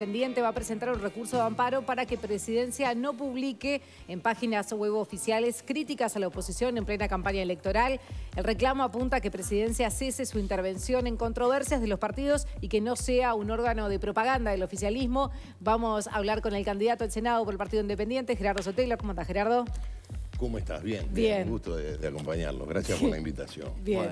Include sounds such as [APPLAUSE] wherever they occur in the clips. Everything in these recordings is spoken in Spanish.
El Independiente va a presentar un recurso de amparo para que Presidencia no publique en páginas web oficiales críticas a la oposición en plena campaña electoral. El reclamo apunta a que Presidencia cese su intervención en controversias de los partidos y que no sea un órgano de propaganda del oficialismo. Vamos a hablar con el candidato al Senado por el Partido Independiente, Gerardo Sotelo. ¿Cómo estás, Gerardo? ¿Cómo estás? Bien. Bien. Un gusto de, acompañarlo. Gracias por [LAUGHS] la invitación. Bien.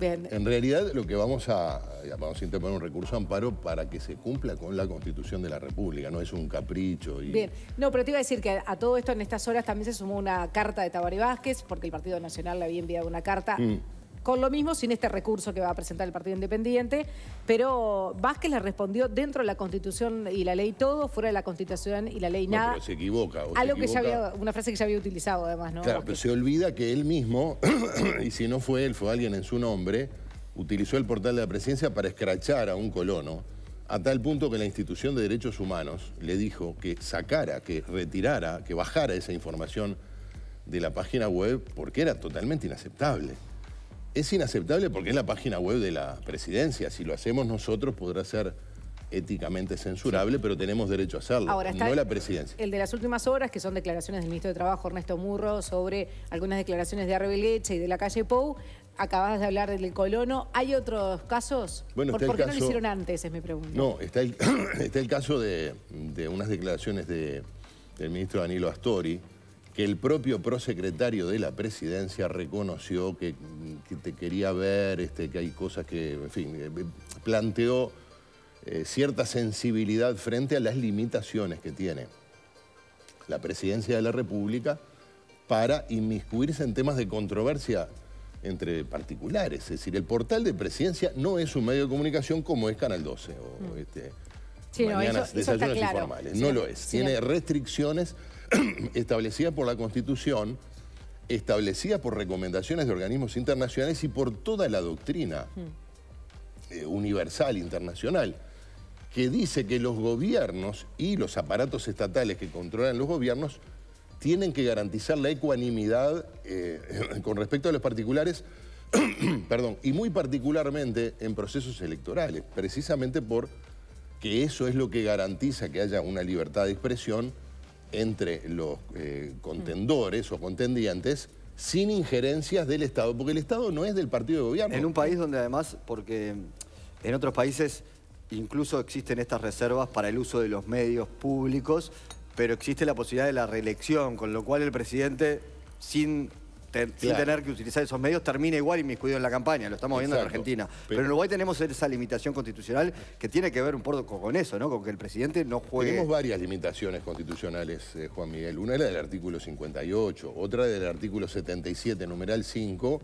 En realidad lo que vamos a, vamos a interponer un recurso amparo para que se cumpla con la Constitución de la República, no es un capricho. Y... Bien, no, pero te iba a decir que a todo esto en estas horas también se sumó una carta de Tabaré Vázquez, porque el Partido Nacional le había enviado una carta mm con lo mismo sin este recurso que va a presentar el Partido Independiente, pero Vázquez le respondió dentro de la Constitución y la ley todo, fuera de la Constitución y la ley nada. pero se equivoca. Algo que ya había, una frase que ya había utilizado además, ¿no? Claro, pero se olvida que él mismo, [CLEARS THROAT] y si no fue él, fue alguien en su nombre, utilizó el portal de la presidencia para escrachar a un colono a tal punto que la institución de derechos humanos le dijo que sacara, que retirara, que bajara esa información de la página web porque era totalmente inaceptable es inaceptable porque es la página web de la presidencia. Si lo hacemos nosotros podrá ser éticamente censurable, pero tenemos derecho a hacerlo, Ahora no la presidencia. El de las últimas horas, que son declaraciones del ministro de Trabajo, Ernesto Murro, sobre algunas declaraciones de Arbeleche y de la calle Pou. Acabas de hablar del colono. ¿Hay otros casos? Bueno, ¿Por, qué no lo hicieron antes? Es mi pregunta. No, está el, [CLEARS THROAT] caso de, unas declaraciones de, del ministro Danilo Astori, que el propio prosecretario de la presidencia reconoció que, te quería ver, este, que hay cosas que, en fin, eh, eh, planteó eh, cierta sensibilidad frente a las limitaciones que tiene la presidencia de la República para inmiscuirse en temas de controversia entre particulares. Es decir, el portal de presidencia no es un medio de comunicación como es Canal 12 o mm. este, desayunos informales. no lo es. Tiene restricciones [CLEARS THROAT] establecida por la Constitución, establecida por recomendaciones de organismos internacionales y por toda la doctrina hmm. eh, universal, internacional, que dice que los gobiernos y los aparatos estatales que controlan los gobiernos tienen que garantizar la ecuanimidad eh, [CLEARS THROAT] con respecto a los particulares, [CLEARS THROAT] perdón, y muy particularmente en procesos electorales, precisamente por que eso es lo que garantiza que haya una libertad de expresión entre los eh, contendores o contendientes sin injerencias del Estado, porque el Estado no es del partido de gobierno. En un país donde además, porque en otros países incluso existen estas reservas para el uso de los medios públicos, pero existe la posibilidad de la reelección, con lo cual el presidente, sin sin tener que utilizar esos medios, termina igual y me cuido en la campaña. Lo estamos viendo en Argentina. Pero, en Uruguay tenemos esa limitación constitucional que tiene que ver un poco con eso, ¿no? Con que el presidente no juegue... Tenemos varias limitaciones constitucionales, eh, Juan Miguel. Una es la del artículo 58, otra es del artículo 77, numeral 5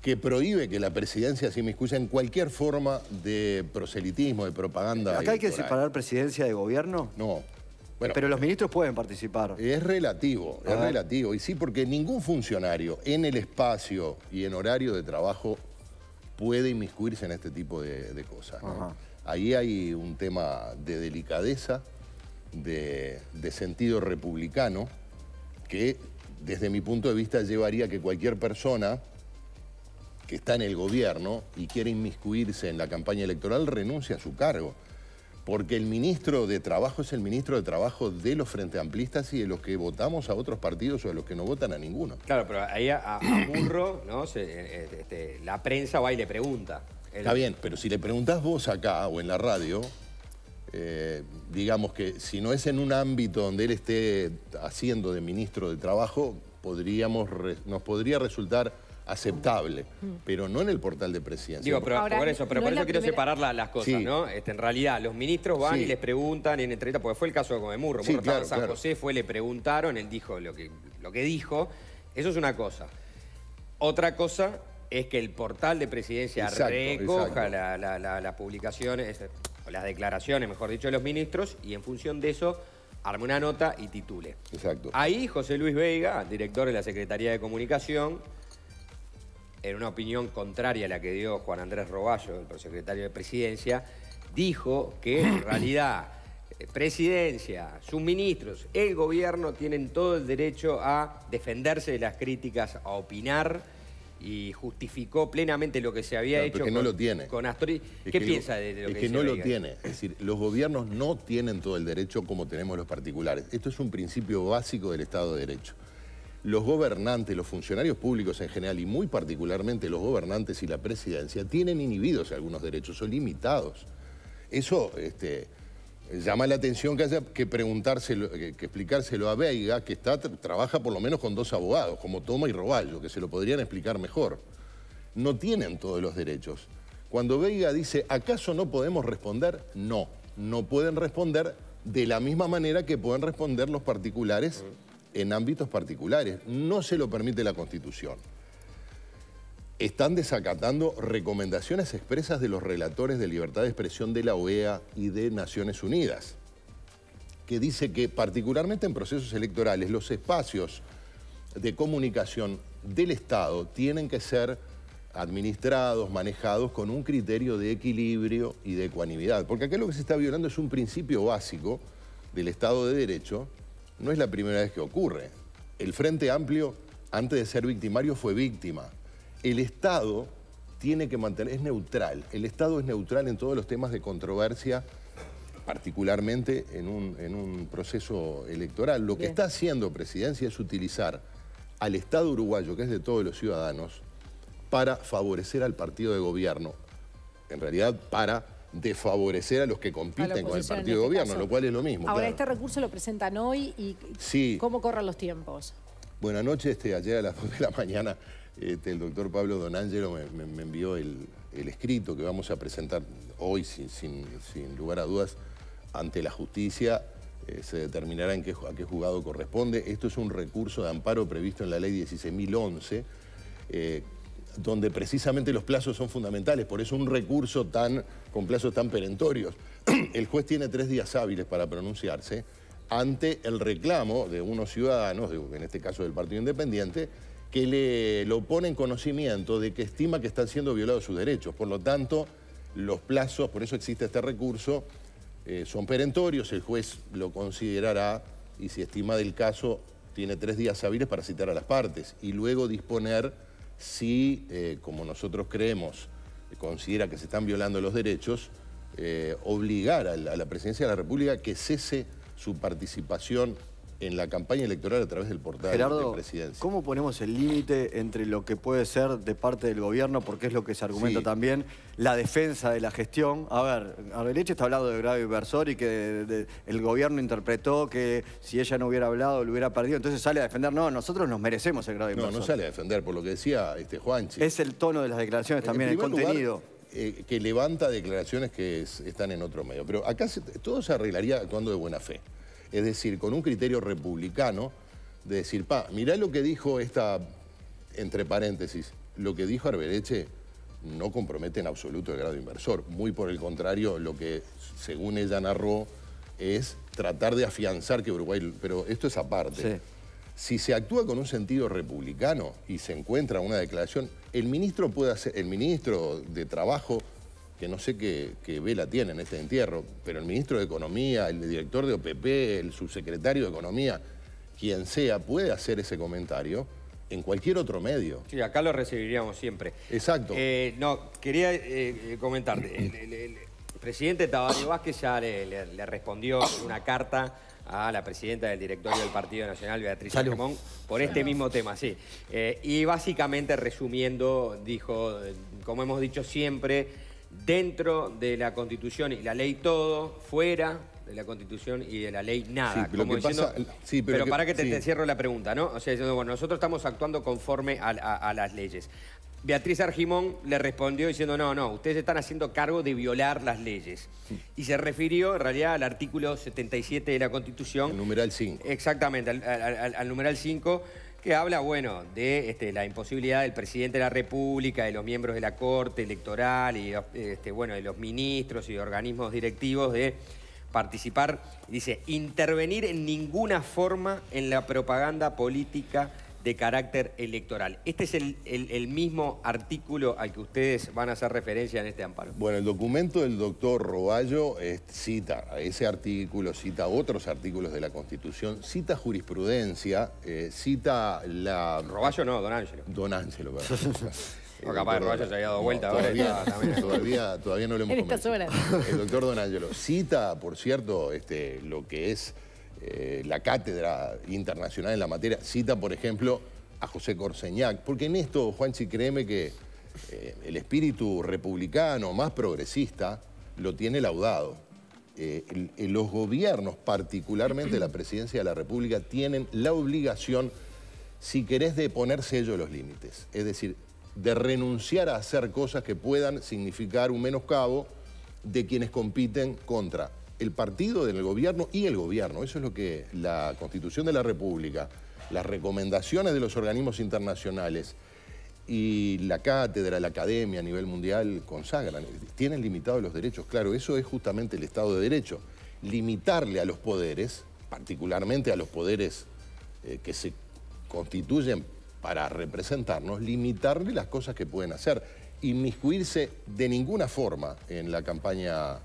que prohíbe que la presidencia se inmiscuya en cualquier forma de proselitismo, de propaganda. ¿Acá hay que separar presidencia de gobierno? No, pero los ministros pueden participar. Es relativo, es relativo. Y sí, porque ningún funcionario en el espacio y en horario de trabajo puede inmiscuirse en este tipo de, cosas. Ahí hay un tema de delicadeza, de, de, sentido republicano, que desde mi punto de vista llevaría que cualquier persona que está en el gobierno y quiere inmiscuirse en la campaña electoral renuncie a su cargo porque el ministro de Trabajo es el ministro de Trabajo de los Frente Amplistas y de los que votamos a otros partidos o de los que no votan a ninguno. Claro, pero ahí a, Burro, ¿no? Eh, eh, este, la prensa va y le pregunta. Está bien, pero si le preguntás vos acá o en la radio, eh, digamos que si no es en un ámbito donde él esté haciendo de ministro de Trabajo, podríamos, nos podría resultar aceptable, mm. pero no en el portal de presidencia. Digo, pero por eso, quiero separar las cosas, ¿no? Este, en realidad, los ministros van y les preguntan en entrevista, porque fue el caso de Comemurro, sí, claro, San José fue, le preguntaron, él dijo lo que, dijo. Eso es una cosa. Otra cosa es que el portal de presidencia recoja las publicaciones, este, o las declaraciones, mejor dicho, de los ministros, y en función de eso arme una nota y titule. Exacto. Ahí José Luis Vega, director de la Secretaría de Comunicación, en una opinión contraria a la que dio Juan Andrés Roballo, el prosecretario de Presidencia, dijo que en [COUGHS] realidad eh, Presidencia, sus ministros, el gobierno tienen todo el derecho a defenderse de las críticas, a opinar y justificó plenamente lo que se había hecho que con, no lo con ¿Qué piensa de lo es que, no lo tiene. Es decir, los gobiernos no tienen todo el derecho como tenemos los particulares. Esto es un principio básico del Estado de Derecho los gobernantes, los funcionarios públicos en general y muy particularmente los gobernantes y la presidencia tienen inhibidos algunos derechos o limitados. Eso este, llama la atención que haya que, preguntárselo, que, explicárselo a Veiga, que está, trabaja por lo menos con dos abogados, como Toma y Roballo, que se lo podrían explicar mejor. No tienen todos los derechos. Cuando Veiga dice, ¿acaso no podemos responder? No, no pueden responder de la misma manera que pueden responder los particulares en ámbitos particulares. No se lo permite la Constitución. Están desacatando recomendaciones expresas de los relatores de libertad de expresión de la OEA y de Naciones Unidas, que dice que particularmente en procesos electorales los espacios de comunicación del Estado tienen que ser administrados, manejados con un criterio de equilibrio y de ecuanimidad. Porque aquello lo que se está violando es un principio básico del Estado de Derecho, no es la primera vez que ocurre. El Frente Amplio, antes de ser victimario, fue víctima. El Estado tiene que mantener, es neutral. El Estado es neutral en todos los temas de controversia, particularmente en un, en un proceso electoral. Lo que está haciendo Presidencia es utilizar al Estado uruguayo, que es de todos los ciudadanos, para favorecer al partido de gobierno. En realidad, para de favorecer a los que compiten con el partido de este gobierno, lo cual es lo mismo. Ahora, este recurso lo presentan hoy y ¿cómo corran los tiempos? Buenas noches, este, ayer a las 2 [LAUGHS] de la mañana este, el doctor Pablo Don me, me, envió el, escrito que vamos a presentar hoy, sin, sin, sin lugar a dudas, ante la justicia. Eh, se determinará en qué, a qué jugado corresponde. Esto es un recurso de amparo previsto en la ley 16.011, donde precisamente los plazos son fundamentales, por eso un recurso tan, con plazos tan perentorios. [CLEARS THROAT] El juez tiene tres días hábiles para pronunciarse ante el reclamo de unos ciudadanos, en este caso del Partido Independiente, que le lo pone en conocimiento de que estima que están siendo violados sus derechos. Por lo tanto, los plazos, por eso existe este recurso, eh, son perentorios, el juez lo considerará y si estima del caso, tiene tres días hábiles para citar a las partes y luego disponer si, eh, como nosotros creemos, eh, considera que se están violando los derechos, eh, obligar a la, a la Presidencia de la República que cese su participación en la campaña electoral a través del portal Gerardo, de presidencia. ¿cómo ponemos el límite entre lo que puede ser de parte del gobierno, porque es lo que se argumenta también, la defensa de la gestión? A ver, Arbeleche está hablando de grave inversor y que el gobierno interpretó que si ella no hubiera hablado lo hubiera perdido, entonces sale a defender. No, nosotros nos merecemos el grave inversor. No, no sale a defender, por lo que decía este Juanchi. Es el tono de las declaraciones también, el contenido. Eh, que levanta declaraciones que están en otro medio. Pero acá todo se arreglaría actuando de buena fe. Es decir, con un criterio republicano de decir, pa, mirá lo que dijo esta, entre paréntesis, lo que dijo Arbereche no compromete en absoluto el grado inversor. Muy por el contrario, lo que, según ella narró, es tratar de afianzar que Uruguay... Pero esto es aparte. Si se actúa con un sentido republicano y se encuentra una declaración, el ministro puede hacer, el ministro de Trabajo que no sé qué, vela tiene en este entierro, pero el ministro de Economía, el director de OPP, el subsecretario de Economía, quien sea, puede hacer ese comentario en cualquier otro medio. Sí, acá lo recibiríamos siempre. Exacto. Eh, no, quería eh, eh, comentarte. El, presidente Tabaré Vázquez ya le, respondió una carta a la presidenta del directorio del Partido Nacional, Beatriz Salomón, por este mismo tema, sí. y básicamente, resumiendo, dijo, como hemos dicho siempre, dentro de la Constitución y la ley todo, fuera de la Constitución y de la ley nada. pero, para que te, encierro la pregunta, ¿no? O sea, diciendo, bueno, nosotros estamos actuando conforme a, las leyes. Beatriz Argimón le respondió diciendo, no, no, ustedes están haciendo cargo de violar las leyes. Y se refirió en realidad al artículo 77 de la Constitución. El numeral 5. Exactamente, al numeral 5, que habla, bueno, de este, la imposibilidad del presidente de la República, de los miembros de la Corte Electoral y este, bueno, de los ministros y organismos directivos de participar, dice, intervenir en ninguna forma en la propaganda política de carácter electoral. ¿Este es el, mismo artículo al que ustedes van a hacer referencia en este amparo? Bueno, el documento del doctor Roballo eh, cita ese artículo, cita otros artículos de la Constitución, cita jurisprudencia, eh, cita la... Roballo no, Don Ángelo. Don Ángelo, perdón. [LAUGHS] capaz Roballo se había dado vuelta. todavía, [LAUGHS] ahora todavía, no lo hemos En El doctor Don Ángelo cita, por cierto, este, lo que es eh, la Cátedra Internacional en la materia cita, por ejemplo, a José Corseñac, porque en esto, Juanchi, créeme que eh, el espíritu republicano más progresista lo tiene laudado. Eh, los gobiernos, particularmente la presidencia de la República, tienen la obligación, si querés, de ponerse ellos los límites. Es decir, de renunciar a hacer cosas que puedan significar un menoscabo de quienes compiten contra el partido del gobierno y el gobierno. Eso es lo que la Constitución de la República, las recomendaciones de los organismos internacionales y la cátedra, la academia a nivel mundial consagran. Tienen limitados los derechos, claro, eso es justamente el Estado de Derecho. Limitarle a los poderes, particularmente a los poderes eh, que se constituyen para representarnos, limitarle las cosas que pueden hacer. Inmiscuirse de ninguna forma en la campaña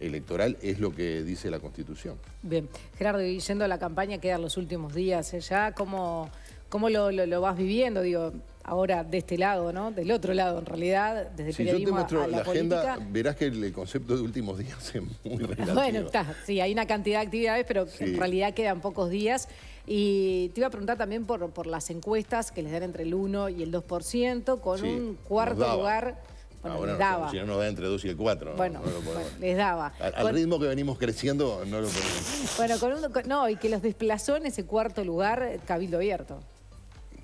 electoral es lo que dice la Constitución. Bien, Gerardo, y yendo a la campaña, quedan los últimos días ¿eh? ya, ¿cómo, cómo lo, vas viviendo? Digo, ahora de este lado, ¿no? Del otro lado, en realidad, desde el si yo te muestro la, agenda, verás que el, concepto de últimos días es muy [LAUGHS] relativo. Bueno, está, sí, hay una cantidad de actividades, pero en realidad quedan pocos días. Y te iba a preguntar también por, por las encuestas que les dan entre el 1 y el 2%, con un cuarto lugar les si no nos da entre 2 y el 4. les daba. Al, ritmo que venimos creciendo, no lo podemos. Bueno, con no, y que los desplazó en ese cuarto lugar eh, Cabildo Abierto.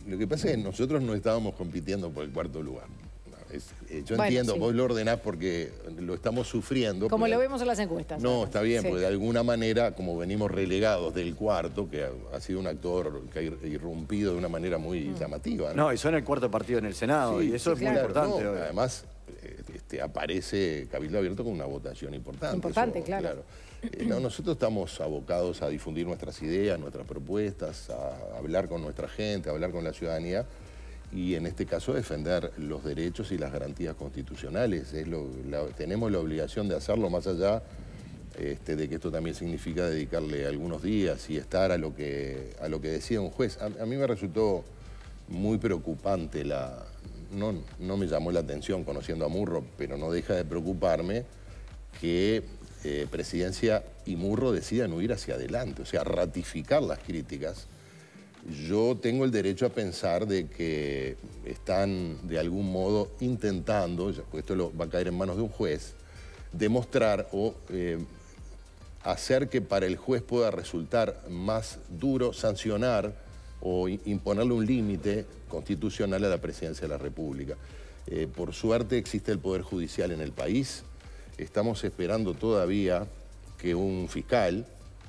Lo que pasa es que nosotros no estábamos compitiendo por el cuarto lugar. Eh, yo entiendo, vos lo ordenás porque lo estamos sufriendo. Como lo vemos en las encuestas. No, está bien, porque de alguna manera, como venimos relegados del cuarto, que ha, sido un actor que ha irrumpido de una manera muy mm. llamativa. ¿no? y son el cuarto partido en el Senado, y eso es muy importante. además, eh, este, aparece Cabildo Abierto con una votación importante. Importante, claro. Eh, nosotros estamos abocados a difundir nuestras ideas, nuestras propuestas, a hablar con nuestra gente, a hablar con la ciudadanía y en este caso defender los derechos y las garantías constitucionales. tenemos la obligación de hacerlo más allá este, de que esto también significa dedicarle algunos días y estar a lo que, a lo que decía un juez. a mí me resultó muy preocupante la, no, me llamó la atención conociendo a Murro, pero no deja de preocuparme que eh, Presidencia y Murro decidan huir hacia adelante, o sea, ratificar las críticas. Yo tengo el derecho a pensar de que están de algún modo intentando, pues esto lo, va a caer en manos de un juez, demostrar o eh, hacer que para el juez pueda resultar más duro sancionar o imponerle un límite constitucional a la presidencia de la República. Eh, por suerte existe el Poder Judicial en el país. Estamos esperando todavía que un fiscal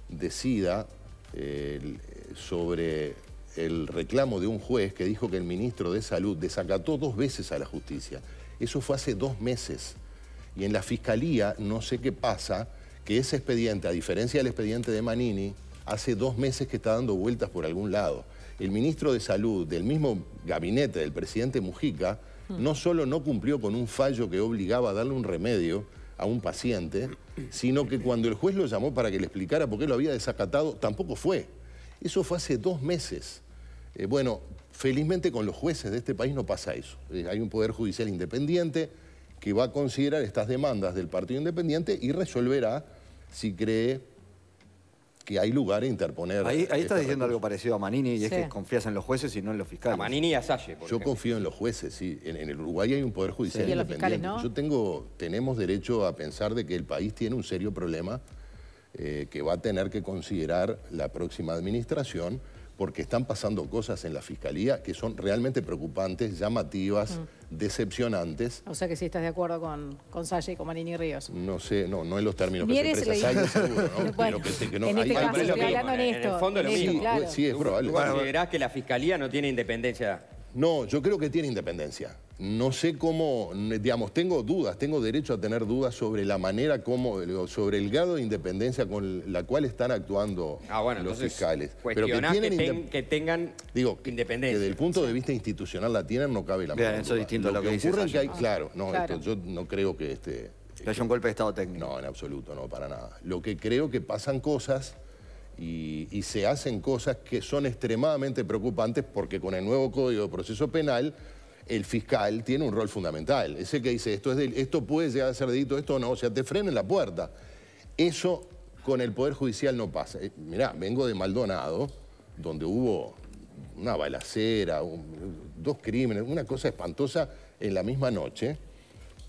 decida eh, sobre el reclamo de un juez que dijo que el ministro de Salud desacató dos veces a la justicia. Eso fue hace dos meses. Y en la fiscalía no sé qué pasa, que ese expediente, a diferencia del expediente de Manini, hace dos meses que está dando vueltas por algún lado el ministro de Salud del mismo gabinete del presidente Mujica hmm. no solo no cumplió con un fallo que obligaba a darle un remedio a un paciente, sino que cuando el juez lo llamó para que le explicara por qué lo había desacatado, tampoco fue. Eso fue hace dos meses. Eh, bueno, felizmente con los jueces de este país no pasa eso. Eh, hay un Poder Judicial independiente que va a considerar estas demandas del Partido Independiente y resolverá si cree que hay lugar a interponer. Ahí, ahí estás diciendo algo parecido a Manini, y es que confías en los jueces y no en los fiscales. A Manini y a Salle. Yo confío en los jueces, sí. En, el Uruguay hay un poder judicial independiente. Yo tengo, tenemos derecho a pensar de que el país tiene un serio problema eh, que va a tener que considerar la próxima administración porque están pasando cosas en la Fiscalía que son realmente preocupantes, llamativas, decepcionantes. O sea que sí estás de acuerdo con, con Salle y con Marini Ríos. No sé, no, no en los términos que se expresa Salle, seguro, [LAUGHS] que, que en hay, este hay, caso, estoy hablando en el fondo lo mismo. Sí, es probable. ¿Tú considerás que la Fiscalía no tiene independencia? No, yo creo que tiene independencia no sé cómo, digamos, tengo dudas, tengo derecho a tener dudas sobre la manera como, sobre el grado de independencia con la cual están actuando ah, los fiscales. Pero que, tengan digo, independencia. Que, el del punto de vista institucional la tienen, no cabe la Bien, eso es distinto a lo que, dice claro, no, yo no creo que este... Que haya un golpe de estado técnico. No, en absoluto, no, para nada. Lo que creo que pasan cosas... y se hacen cosas que son extremadamente preocupantes porque con el nuevo Código de Proceso Penal el fiscal tiene un rol fundamental. Ese que dice, esto, es esto puede llegar a ser delito, esto no, o sea, te frena la puerta. Eso con el Poder Judicial no pasa. Eh, mirá, vengo de Maldonado, donde hubo una balacera, dos crímenes, una cosa espantosa en la misma noche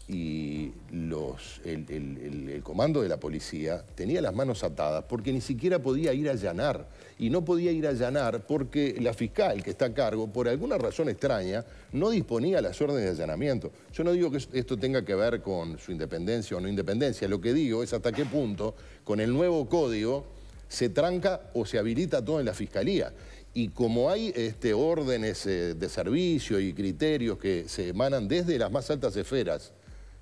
y el, comando de la policía tenía las manos atadas porque ni siquiera podía ir a allanar. Y no podía ir a allanar porque la fiscal que está a cargo, por alguna razón extraña, no disponía las órdenes de allanamiento. Yo no digo que esto tenga que ver con su independencia o no independencia. Lo que digo es hasta qué punto, con el nuevo código, se tranca o se habilita todo en la fiscalía. Y como hay este, órdenes eh, de servicio y criterios que se emanan desde las más altas esferas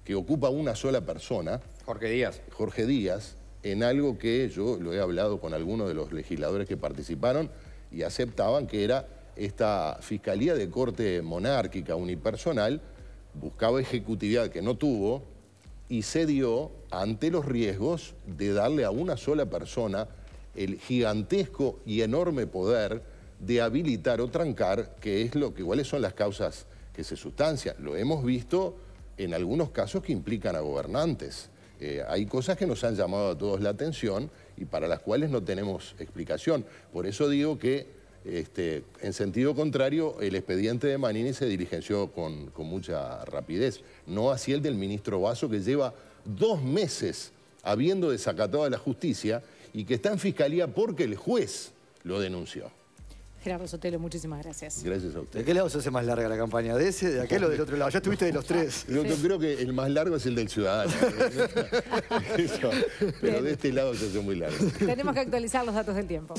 que ocupa una sola persona. Jorge Díaz. Jorge Díaz, en algo que yo lo he hablado con algunos de los legisladores que participaron y aceptaban que era esta fiscalía de corte monárquica unipersonal, buscaba ejecutividad que no tuvo y se dio ante los riesgos de darle a una sola persona el gigantesco y enorme poder de habilitar o trancar, que es lo que cuáles son las causas que se sustancian. Lo hemos visto en algunos casos que implican a gobernantes. Eh, hay cosas que nos han llamado a todos la atención y para las cuales no tenemos explicación. Por eso digo que, este, en sentido contrario, el expediente de Manini se diligenció con, mucha rapidez. No así el del ministro Vaso, que lleva dos meses habiendo desacatado a la justicia y que está en fiscalía porque el juez lo denunció. Gerardo Sotelo, muchísimas gracias. Gracias a usted. ¿De qué lado se hace más larga la campaña? ¿De ese, de aquel o del otro lado? Ya estuviste de los tres. [LAUGHS] Yo, creo que el más largo es el del ciudadano. [LAUGHS] Pero de este lado se hace muy largo. Tenemos que actualizar los datos del tiempo.